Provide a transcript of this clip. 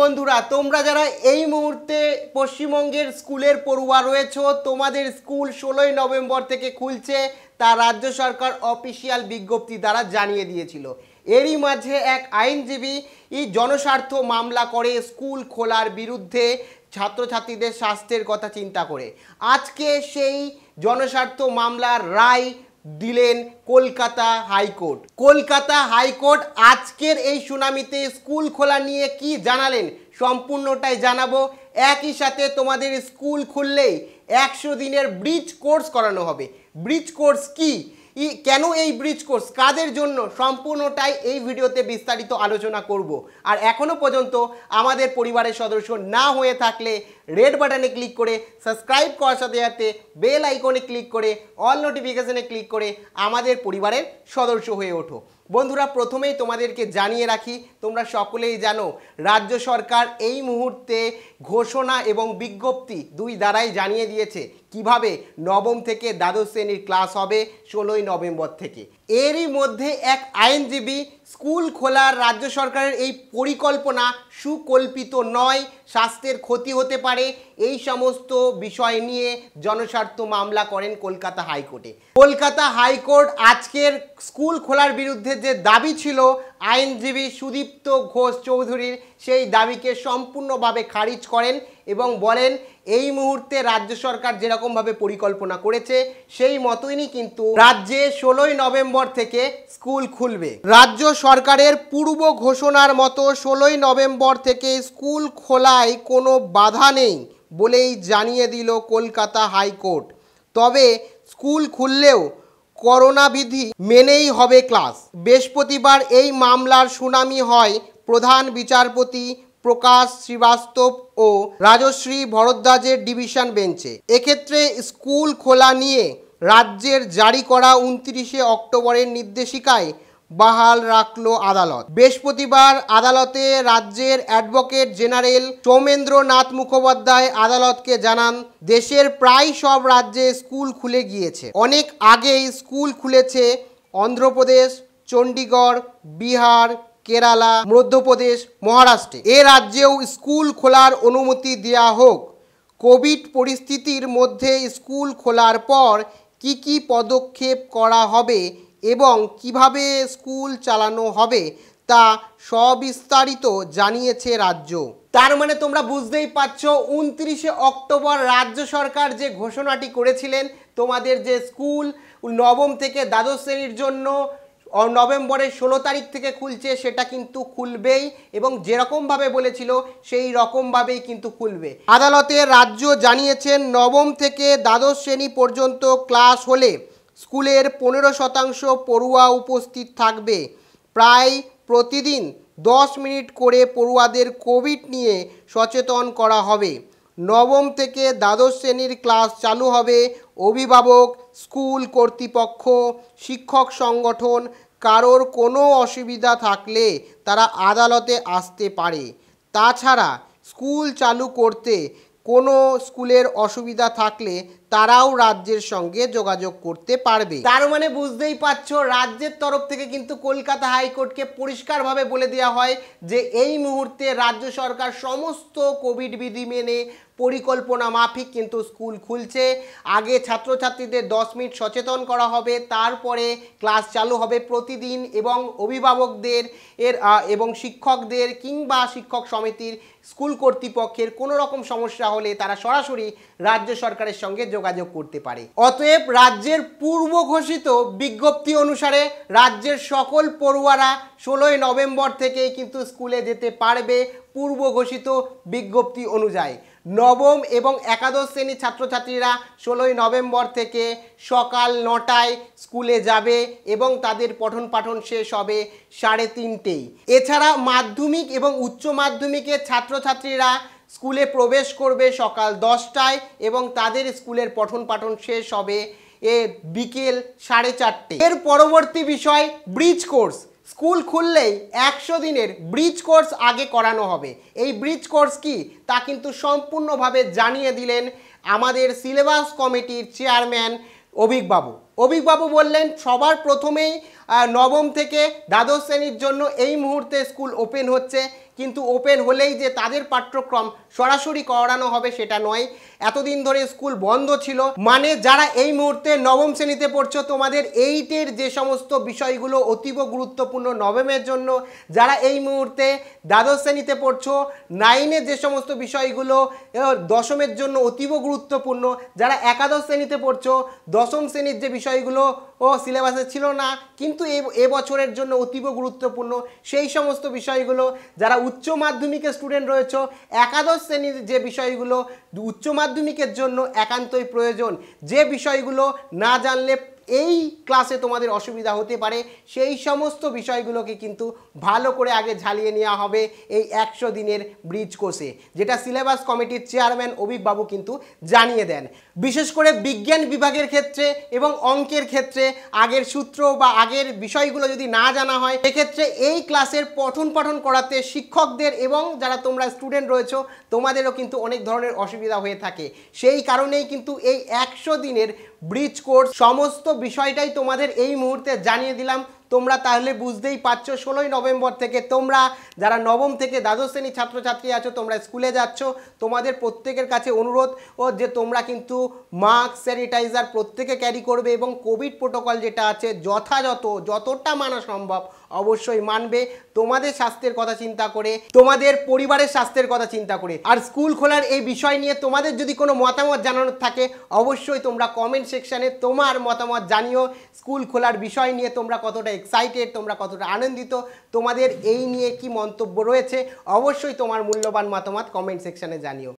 বন্ধুরা তোমরা যারা এই মুহূর্তে পশ্চিমবঙ্গের স্কুলের পড়ুয়া রয়েছ তোমাদের স্কুল ষোলোই নভেম্বর থেকে খুলছে তা রাজ্য সরকার অফিসিয়াল বিজ্ঞপ্তি দ্বারা জানিয়ে দিয়েছিল এরই মাঝে এক আইনজীবী এই জনস্বার্থ মামলা করে স্কুল খোলার বিরুদ্ধে ছাত্রছাত্রীদের স্বাস্থ্যের কথা চিন্তা করে আজকে সেই জনস্বার্থ মামলার রায় দিলেন কলকাতা হাইকোর্ট কলকাতা হাইকোর্ট আজকের এই সুনামিতে স্কুল খোলা নিয়ে কি জানালেন সম্পূর্ণটাই জানাবো একই সাথে তোমাদের স্কুল খুললেই একশো দিনের ব্রিজ কোর্স করানো হবে ব্রিজ কোর্স কী ই কেন এই ব্রিজ কোর্স কাদের জন্য সম্পূর্ণটাই এই ভিডিওতে বিস্তারিত আলোচনা করব আর এখনও পর্যন্ত আমাদের পরিবারের সদস্য না হয়ে থাকলে রেড বাটনে ক্লিক করে সাবস্ক্রাইব করার সাথে সাথে বেল আইকনে ক্লিক করে অল নোটিফিকেশানে ক্লিক করে আমাদের পরিবারের সদস্য হয়ে ওঠো বন্ধুরা প্রথমেই তোমাদেরকে জানিয়ে রাখি তোমরা সকলেই জানো রাজ্য সরকার এই মুহূর্তে ঘোষণা এবং বিজ্ঞপ্তি দুই দ্বারাই জানিয়ে দিয়েছে কিভাবে নবম থেকে দ্বাদশ শ্রেণীর ক্লাস হবে ষোলোই নভেম্বর থেকে এরই মধ্যে এক আইনজীবী স্কুল খোলার রাজ্য সরকারের এই পরিকল্পনা সুকল্পিত নয় স্বাস্থ্যের ক্ষতি হতে পারে এই সমস্ত বিষয় নিয়ে জনস্বার্থ মামলা করেন কলকাতা হাইকোর্টে কলকাতা হাইকোর্ট আজকের স্কুল খোলার বিরুদ্ধে যে দাবি ছিল আইনজীবী সুদীপ্ত ঘোষ চৌধুরীর সেই দাবিকে সম্পূর্ণভাবে খারিজ করেন এবং বলেন এই মুহূর্তে রাজ্য সরকার যেরকমভাবে পরিকল্পনা করেছে সেই মতোই কিন্তু রাজ্যে ষোলোই নভেম্বর থেকে স্কুল খুলবে রাজ্য সরকারের পূর্ব ঘোষণার মতো ষোলোই নভেম্বর থেকে স্কুল খোলায় কোনো বাধা নেই বলেই জানিয়ে দিল কলকাতা হাইকোর্ট তবে স্কুল খুললেও করোনা বিধি মেনেই হবে ক্লাস বৃহস্পতিবার এই মামলার শুনানি হয় প্রধান বিচারপতি প্রকাশ শ্রীবাস্তব ও রাজশ্রী ভরদ্বাজের ডিভিশন বেঞ্চে এক্ষেত্রে স্কুল খোলা নিয়ে রাজ্যের জারি করা উনত্রিশে অক্টোবরের নির্দেশিকায় বাহাল রাখল আদালত বৃহস্পতিবার আদালতে রাজ্যের অ্যাডভোকেট জেনারেল সৌমেন্দ্রনাথ মুখোপাধ্যায় আদালতকে জানান দেশের প্রায় সব রাজ্যে স্কুল খুলে গিয়েছে অনেক আগেই স্কুল খুলেছে অন্ধ্রপ্রদেশ চণ্ডীগড় বিহার কেরালা মধ্যপ্রদেশ মহারাষ্ট্রে এ রাজ্যেও স্কুল খোলার অনুমতি দেওয়া হোক কোভিড পরিস্থিতির মধ্যে স্কুল খোলার পর কি কি পদক্ষেপ করা হবে এবং কিভাবে স্কুল চালানো হবে তা সবিস্তারিত জানিয়েছে রাজ্য তার মানে তোমরা বুঝতেই পারছ উনত্রিশে অক্টোবর রাজ্য সরকার যে ঘোষণাটি করেছিলেন তোমাদের যে স্কুল নবম থেকে দ্বাদশ শ্রেণীর জন্য নভেম্বরের ষোলো তারিখ থেকে খুলছে সেটা কিন্তু খুলবেই এবং যেরকমভাবে বলেছিল সেই রকমভাবেই কিন্তু খুলবে আদালতে রাজ্য জানিয়েছেন নবম থেকে দ্বাদশ শ্রেণী পর্যন্ত ক্লাস হলে স্কুলের পনেরো শতাংশ পড়ুয়া উপস্থিত থাকবে প্রায় প্রতিদিন দশ মিনিট করে পড়ুয়াদের কোভিড নিয়ে সচেতন করা হবে নবম থেকে দ্বাদশ শ্রেণীর ক্লাস চালু হবে অভিভাবক স্কুল কর্তৃপক্ষ শিক্ষক সংগঠন কারোর কোনো অসুবিধা থাকলে তারা আদালতে আসতে পারে তাছাড়া স্কুল চালু করতে কোনো স্কুলের অসুবিধা থাকলে তারাও রাজ্যের সঙ্গে যোগাযোগ করতে পারবে তার মানে বুঝতেই পারছো রাজ্যের তরফ থেকে কিন্তু কলকাতা হাইকোর্টকে পরিষ্কারভাবে বলে দেওয়া হয় যে এই মুহূর্তে রাজ্য সরকার সমস্ত কোভিড বিধি মেনে পরিকল্পনা মাফিক কিন্তু স্কুল খুলছে আগে ছাত্রছাত্রীদের দশ মিনিট সচেতন করা হবে তারপরে ক্লাস চালু হবে প্রতিদিন এবং অভিভাবকদের এর এবং শিক্ষকদের কিংবা শিক্ষক সমিতির স্কুল কর্তৃপক্ষের কোনো রকম সমস্যা হলে তারা সরাসরি রাজ্য সরকারের সঙ্গে যোগাযোগ যোগাযোগ করতে পারে অতএব রাজ্যের পূর্ব ঘোষিত বিজ্ঞপ্তি অনুসারে রাজ্যের সকল পড়ুয়ারা ষোলোই নভেম্বর থেকেই কিন্তু স্কুলে যেতে পারবে পূর্ব ঘোষিত বিজ্ঞপ্তি অনুযায়ী নবম এবং একাদশ শ্রেণীর ছাত্রছাত্রীরা ষোলোই নভেম্বর থেকে সকাল নটায় স্কুলে যাবে এবং তাদের পঠন পাঠন শেষ হবে সাড়ে তিনটেই এছাড়া মাধ্যমিক এবং উচ্চ মাধ্যমিকের ছাত্রছাত্রীরা স্কুলে প্রবেশ করবে সকাল দশটায় এবং তাদের স্কুলের পঠন পাঠন শেষ হবে এ বিকেল সাড়ে চারটে এর পরবর্তী বিষয় ব্রিজ কোর্স স্কুল খুললেই একশো দিনের ব্রিজ কোর্স আগে করানো হবে এই ব্রিজ কোর্স কি তা কিন্তু সম্পূর্ণভাবে জানিয়ে দিলেন আমাদের সিলেবাস কমিটির চেয়ারম্যান অভিকবাবু অভিকবাবু বললেন সবার প্রথমেই নবম থেকে দ্বাদশ শ্রেণীর জন্য এই মুহূর্তে স্কুল ওপেন হচ্ছে কিন্তু ওপেন হলেই যে তাদের পাঠ্যক্রম সরাসরি করানো হবে সেটা নয় এতদিন ধরে স্কুল বন্ধ ছিল মানে যারা এই মুহূর্তে নবম শ্রেণীতে পড়ছো তোমাদের এইটের যে সমস্ত বিষয়গুলো অতীব গুরুত্বপূর্ণ নবমের জন্য যারা এই মুহূর্তে দ্বাদশ শ্রেণীতে পড়ছো নাইনের যে সমস্ত বিষয়গুলো দশমের জন্য অতীব গুরুত্বপূর্ণ যারা একাদশ শ্রেণীতে পড়ছো দশম শ্রেণীর যে বিষয় বিষয়গুলো ও সিলেবাসে ছিল না কিন্তু এ বছরের জন্য অতীব গুরুত্বপূর্ণ সেই সমস্ত বিষয়গুলো যারা উচ্চ মাধ্যমিকের স্টুডেন্ট রয়েছে একাদশ শ্রেণীর যে বিষয়গুলো উচ্চ মাধ্যমিকের জন্য একান্তই প্রয়োজন যে বিষয়গুলো না জানলে এই ক্লাসে তোমাদের অসুবিধা হতে পারে সেই সমস্ত বিষয়গুলোকে কিন্তু ভালো করে আগে ঝালিয়ে নেওয়া হবে এই একশো দিনের ব্রিজ কোর্সে যেটা সিলেবাস কমিটির চেয়ারম্যান অভিকবাবু কিন্তু জানিয়ে দেন বিশেষ করে বিজ্ঞান বিভাগের ক্ষেত্রে এবং অঙ্কের ক্ষেত্রে আগের সূত্র বা আগের বিষয়গুলো যদি না জানা হয় সেক্ষেত্রে এই ক্লাসের পঠন পাঠন করাতে শিক্ষকদের এবং যারা তোমরা স্টুডেন্ট রয়েছো তোমাদেরও কিন্তু অনেক ধরনের অসুবিধা হয়ে থাকে সেই কারণেই কিন্তু এই একশো দিনের ব্রিজ কোর্স সমস্ত বিষয়টাই তোমাদের এই মুহূর্তে জানিয়ে দিলাম তোমরা তাহলে বুঝতেই পারছো ষোলোই নভেম্বর থেকে তোমরা যারা নবম থেকে দ্বাদশ শ্রেণী ছাত্রছাত্রী আছো তোমরা স্কুলে যাচ্ছ তোমাদের প্রত্যেকের কাছে অনুরোধ ও যে তোমরা কিন্তু মাস্ক স্যানিটাইজার প্রত্যেকে ক্যারি করবে এবং কোভিড প্রোটোকল যেটা আছে যথাযথ যতটা মানা সম্ভব অবশ্যই মানবে তোমাদের স্বাস্থ্যের কথা চিন্তা করে তোমাদের পরিবারের স্বাস্থ্যের কথা চিন্তা করে আর স্কুল খোলার এই বিষয় নিয়ে তোমাদের যদি কোনো মতামত জানানোর থাকে অবশ্যই তোমরা কমেন্ট সেকশানে তোমার মতামত জানিও স্কুল খোলার বিষয় নিয়ে তোমরা কতটা এক্সাইটেড তোমরা কতটা আনন্দিত তোমাদের এই নিয়ে কি মন্তব্য রয়েছে অবশ্যই তোমার মূল্যবান মতামত কমেন্ট সেকশানে জানিও